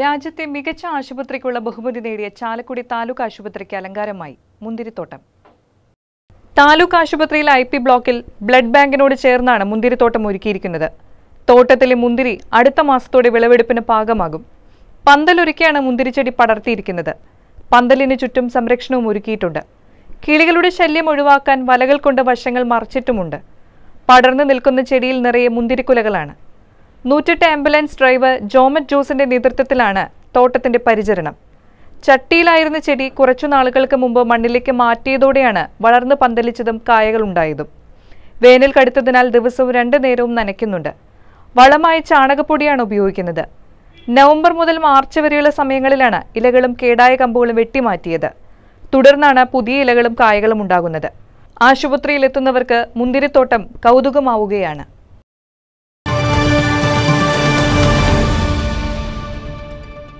രാജ്യത്തെ മികച്ച ആശുപത്രിക്കുള്ള ബഹുമതി നേടിയ ചാലക്കുടി താലൂക്ക് ആശുപത്രിക്ക് അലങ്കാരമായി മുന്തിരിത്തോട്ടം താലൂക്ക് ആശുപത്രിയിൽ ഐ പി ബ്ലോക്കിൽ ബ്ലഡ് ബാങ്കിനോട് ചേർന്നാണ് മുന്തിരിത്തോട്ടം ഒരുക്കിയിരിക്കുന്നത് തോട്ടത്തിലെ മുന്തിരി അടുത്ത മാസത്തോടെ വിളവെടുപ്പിന് പാകമാകും പന്തലൊരുക്കിയാണ് മുന്തിരിച്ചെടി പടർത്തിയിരിക്കുന്നത് പന്തലിന് ചുറ്റും സംരക്ഷണവും ഒരുക്കിയിട്ടുണ്ട് കിളികളുടെ ശല്യം ഒഴിവാക്കാൻ വലകൾ കൊണ്ട് വശങ്ങൾ മറച്ചിട്ടുമുണ്ട് പടർന്നു നിൽക്കുന്ന ചെടിയിൽ നിറയെ മുന്തിരിക്കുലകളാണ് നൂറ്റെട്ട് ആംബുലൻസ് ഡ്രൈവർ ജോമറ്റ് ജോസിന്റെ നേതൃത്വത്തിലാണ് തോട്ടത്തിന്റെ പരിചരണം ചട്ടിയിലായിരുന്ന ചെടി കുറച്ചു നാളുകൾക്ക് മുമ്പ് മണ്ണിലേക്ക് മാറ്റിയതോടെയാണ് വളർന്നു പന്തലിച്ചതും കായകളുണ്ടായതും വേനൽ കടുത്തതിനാൽ ദിവസവും രണ്ടു നേരവും നനയ്ക്കുന്നുണ്ട് വളമായി ചാണകപ്പൊടിയാണ് ഉപയോഗിക്കുന്നത് നവംബർ മുതൽ മാർച്ച് വരെയുള്ള സമയങ്ങളിലാണ് ഇലകളും കേടായ കമ്പുകളും വെട്ടിമാറ്റിയത് തുടർന്നാണ് പുതിയ ഇലകളും കായകളും ഉണ്ടാകുന്നത് ആശുപത്രിയിലെത്തുന്നവർക്ക് മുന്തിരിത്തോട്ടം കൗതുകമാവുകയാണ്